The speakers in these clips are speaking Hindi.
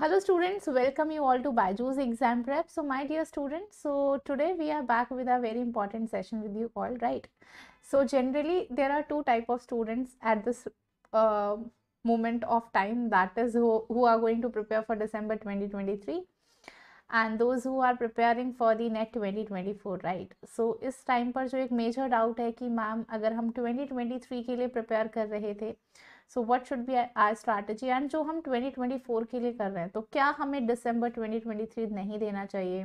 Hello students, welcome you all to Baiju's exam prep. So my dear students, so today we are back with a very important session with you all, right? So generally there are two type of students at this uh, moment of time that is who, who are going to prepare for December 2023 and those who are preparing for the NET 2024 right so इस टाइम पर जो एक मेजर डाउट है कि मैम अगर हम 2023 के लिए prepare कर रहे थे so what should be our strategy and जो हम 2024 के लिए कर रहे हैं तो क्या हमें december 2023 नहीं देना चाहिए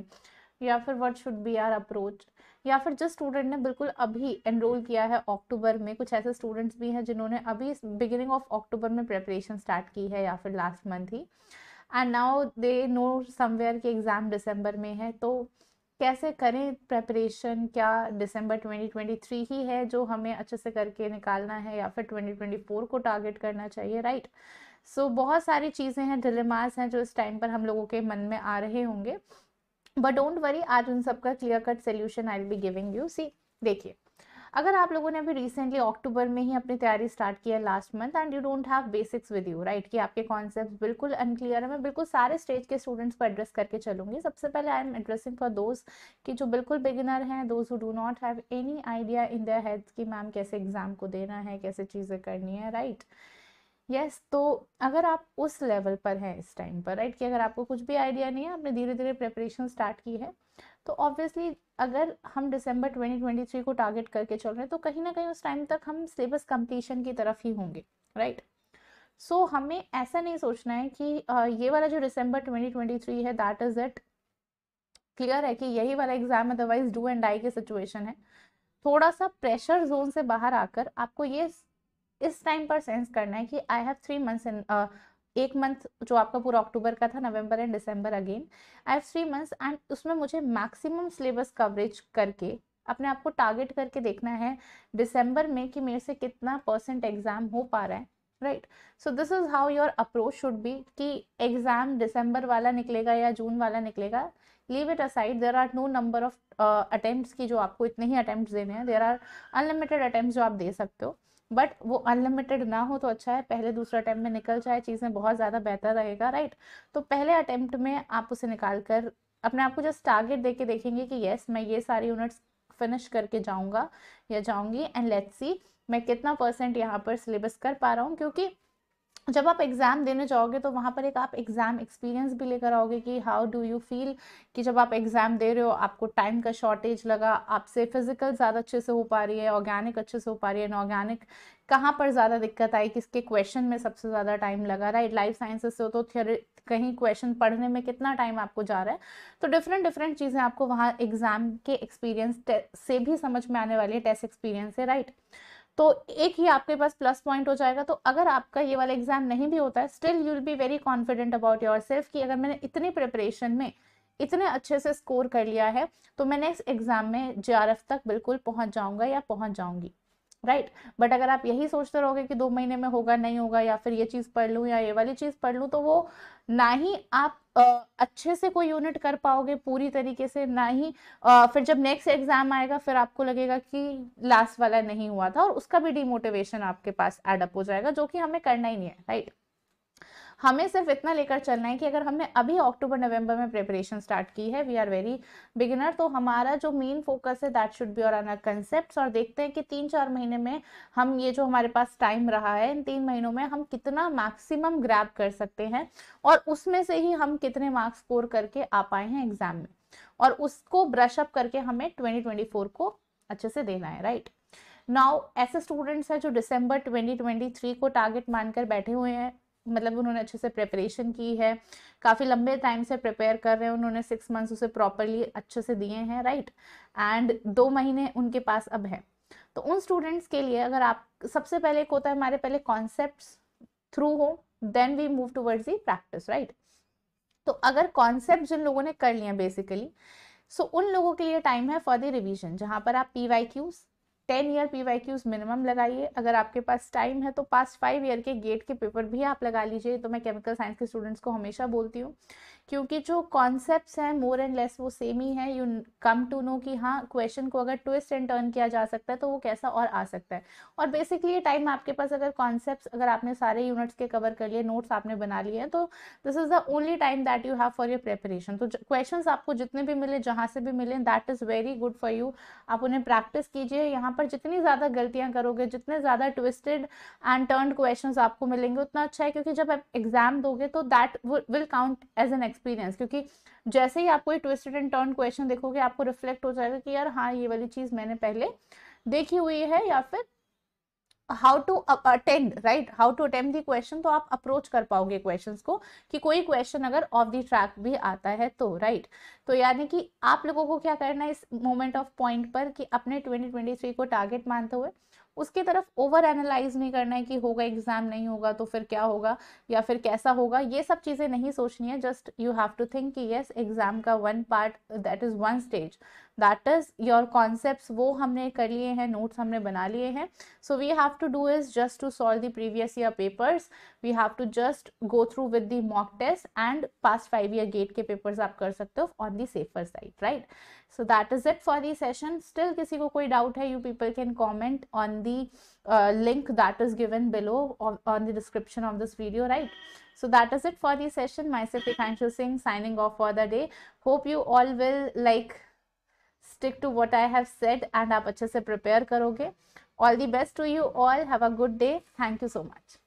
या फिर what should be our approach या फिर जिस स्टूडेंट ने बिल्कुल अभी एनरोल किया है अक्टूबर में कुछ ऐसे स्टूडेंट्स भी हैं जिन्होंने अभी बिगिनिंग ऑफ अक्टूबर में प्रेपरेशन स्टार्ट की है या फिर लास्ट मंथ ही and now they know somewhere कि एग्ज़ाम दिसंबर में है तो कैसे करें प्रेपरेशन क्या दिसंबर 2023 ही है जो हमें अच्छे से करके निकालना है या फिर 2024 को टारगेट करना चाहिए राइट सो so, बहुत सारी चीज़ें हैं डिलेमास हैं जो इस टाइम पर हम लोगों के मन में आ रहे होंगे बट डोंट वरी आज उन सबका clear cut solution I will be giving you see देखिए अगर आप लोगों ने अभी रिसेंटली अक्टूबर में ही अपनी तैयारी स्टार्ट की है last month and you don't have basics with you right कि आपके कॉन्सेप्ट बिल्कुल अनक्लियर है मैं बिल्कुल सारे स्टेज के स्टूडेंट्स को एड्रेस करके चलूंगी सबसे पहले I am addressing for those कि जो बिल्कुल बिगिनर हैं those who do not have any idea in their head कि मैम कैसे एग्जाम को देना है कैसे चीज़ें करनी है राइट right? यस yes, तो अगर आप उस लेवल पर हैं इस टाइम पर राइट कि अगर आपको कुछ भी आइडिया नहीं है आपने धीरे धीरे प्रेपरेशन स्टार्ट की है तो ऑब्वियसली अगर हम दिसंबर 2023 को टारगेट करके चल रहे हैं तो कहीं ना कहीं उस टाइम तक हम सिलेबस कंप्लीशन की तरफ ही होंगे राइट सो so, हमें ऐसा नहीं सोचना है कि ये वाला जो दिसंबर 2023 है दैट इज़ इट क्लियर है कि यही वाला exam otherwise do and die की सिचुएशन है थोड़ा सा प्रेशर जोन से बाहर आकर आपको ये इस टाइम पर सेंस करना है कि I have three months in एक मंथ जो आपका पूरा अक्टूबर का था नवंबर एंड दिसंबर again I have three months and उसमें मुझे मैक्सिमम सिलेबस कवरेज करके अपने आप को टारगेट करके देखना है दिसंबर में कि मेरे से कितना परसेंट एग्ज़ाम हो पा रहा है right so this is how your approach should be कि एग्ज़ाम दिसंबर वाला निकलेगा या जून वाला निकलेगा leave it aside there are no number of attempt की जो आपको इतने ही अटेम्प्ट देने हैं देर आर अनलिमिटेड अटेम्प्ट जो आप दे सकते हो बट वो अनलिमिटेड ना हो तो अच्छा है पहले दूसरा अटैम्प्ट में निकल जाए चीज़ें बहुत ज़्यादा बेहतर रहेगा राइट तो पहले अटैम्प्ट में आप उसे निकाल कर अपने आप को जस्ट टारगेट दे के देखेंगे कि येस मैं ये सारी यूनिट्स फिनिश करके जाऊँगा या जाऊँगी एंड लेट्स सी मैं कितना परसेंट यहाँ पर सिलेबस कर पा रहा हूँ क्योंकि जब आप एग्ज़ाम देने जाओगे तो वहाँ पर एक आप एग्ज़ाम एक्सपीरियंस भी लेकर आओगे कि हाउ डू यू फील कि जब आप एग्ज़ाम दे रहे हो आपको टाइम का शॉर्टेज लगा आपसे फिजिकल ज़्यादा अच्छे से हो पा रही है ऑर्गेनिक अच्छे से हो पा रही है नॉर्गेनिक कहाँ पर ज़्यादा दिक्कत आई किसके क्वेश्चन में सबसे ज़्यादा टाइम लगा राइट लाइफ साइंसेस से हो तो थियोरी कहीं क्वेश्चन पढ़ने में कितना टाइम आपको जा रहा है तो डिफरेंट डिफरेंट चीज़ें आपको वहाँ एग्ज़ाम के एक्सपीरियंस से भी समझ में आने वाली है टेस्ट एक्सपीरियंस से राइट right? तो एक ही आपके पास प्लस पॉइंट हो जाएगा तो अगर आपका ये वाला एग्जाम नहीं भी होता है still you will be very confident about yourself कि अगर मैंने इतनी प्रिपरेशन में इतने अच्छे से स्कोर कर लिया है तो मैं नेक्स्ट एग्जाम में जे तक बिल्कुल पहुंच जाऊंगा या पहुंच जाऊंगी राइट right? बट अगर आप यही सोचते रहोगे कि दो महीने में होगा नहीं होगा या फिर ये चीज़ पढ़ लू या ये वाली चीज़ पढ़ लू तो वो ना ही आप आ, अच्छे से कोई यूनिट कर पाओगे पूरी तरीके से ना ही आ, फिर जब नेक्स्ट एग्जाम आएगा फिर आपको लगेगा कि लास्ट वाला नहीं हुआ था और उसका भी डिमोटिवेशन आपके पास एडअप हो जाएगा जो कि हमें करना ही नहीं है राइट right? हमें सिर्फ इतना लेकर चलना है कि अगर हमने अभी अक्टूबर नवंबर में प्रिपरेशन स्टार्ट की है वी आर वेरी बिगिनर तो हमारा जो मेन फोकस है that should be our inner concept और देखते हैं कि तीन चार महीने में हम ये जो हमारे पास टाइम रहा है इन तीन महीनों में हम कितना मैक्सिमम ग्रैप कर सकते हैं और उसमें से ही हम कितने मार्क्स स्कोर करके आ पाए हैं एग्जाम में और उसको ब्रश अप करके हमें 2024 को अच्छे से देना है राइट right? नाउ ऐसे स्टूडेंट्स हैं जो दिसंबर 2023 को टारगेट मानकर बैठे हुए हैं मतलब उन्होंने अच्छे से प्रिपरेशन की है काफ़ी लंबे टाइम से प्रिपेयर कर रहे हैं उन्होंने सिक्स मंथ्स उसे प्रॉपरली अच्छे से दिए हैं राइट एंड दो महीने उनके पास अब हैं तो उन स्टूडेंट्स के लिए अगर आप सबसे पहले एक होता है हमारे पहले कॉन्सेप्ट थ्रू हो then we move towards the practice right तो अगर कॉन्सेप्ट जिन लोगों ने कर लिया बेसिकली सो so, उन लोगों के लिए टाइम है फॉर द रिविजन जहाँ पर आप P Y Qs ten year P Y Qs minimum लगाइए अगर आपके पास टाइम है तो पास्ट फाइव ईयर के गेट के पेपर भी आप लगा लीजिए तो मैं केमिकल साइंस के स्टूडेंट्स को हमेशा बोलती हूँ क्योंकि जो कॉन्सेप्ट्स हैं मोर एंड लेस वो सेम ही हैं यू कम टू नो कि हाँ क्वेश्चन को अगर ट्विस्ट एंड टर्न किया जा सकता है तो वो कैसा और आ सकता है और बेसिकली टाइम आपके पास अगर कॉन्सेप्ट अगर आपने सारे यूनिट्स के कवर कर लिए नोट्स आपने बना लिए हैं तो this is the only time that you have for your preparation तो क्वेश्चन आपको जितने भी मिले जहाँ से भी मिले that is very good for you आप उन्हें प्रैक्टिस कीजिए यहाँ पर जितनी ज़्यादा गलतियाँ करोगे जितने ज़्यादा ट्विस्टेड एंड टर्न क्वेश्चन आपको मिलेंगे उतना अच्छा है क्योंकि जब आप एग्जाम दोगे तो that will count as an ex experience क्योंकि जैसे ही आप कोई ट्विस्टेड एंड टर्न क्वेश्चन देखोगे आपको रिफ्लेक्ट हो जाएगा कि यार हाँ ये वाली चीज़ मैंने पहले देखी हुई है या फिर how to attend right how to attempt the question तो आप अप्रोच कर पाओगे क्वेश्चन को कि कोई क्वेश्चन अगर ऑफ दी ट्रैक भी आता है तो राइट right? तो यानी कि आप लोगों को क्या करना है इस मोमेंट ऑफ पॉइंट पर कि अपने ट्वेंटी ट्वेंटी थ्री को टारगेट मानते हुए उसकी तरफ ओवर एनालाइज नहीं करना है कि होगा एग्जाम नहीं होगा तो फिर क्या होगा या फिर कैसा होगा ये सब चीज़ें नहीं सोचनी है just you have to think कि यस एग्जाम का one part that is one stage that is your concept वो हमने कर लिए हैं नोट्स हमने बना लिए हैं so we have to do is just to solve the previous year papers we have to just go through with the mock test and past five year GATE के पेपर्स आप कर सकते हो on the safer side right so that is it for the session still किसी को कोई डाउट है you people can comment on the link that is given below on the description of this video right so that is it for the session uh, myself Ekanshu Singh signing off for the day hope you all will like stick to what I have said and आप अच्छे से प्रिपेयर करोगे all the best to you all have a good day thank you so much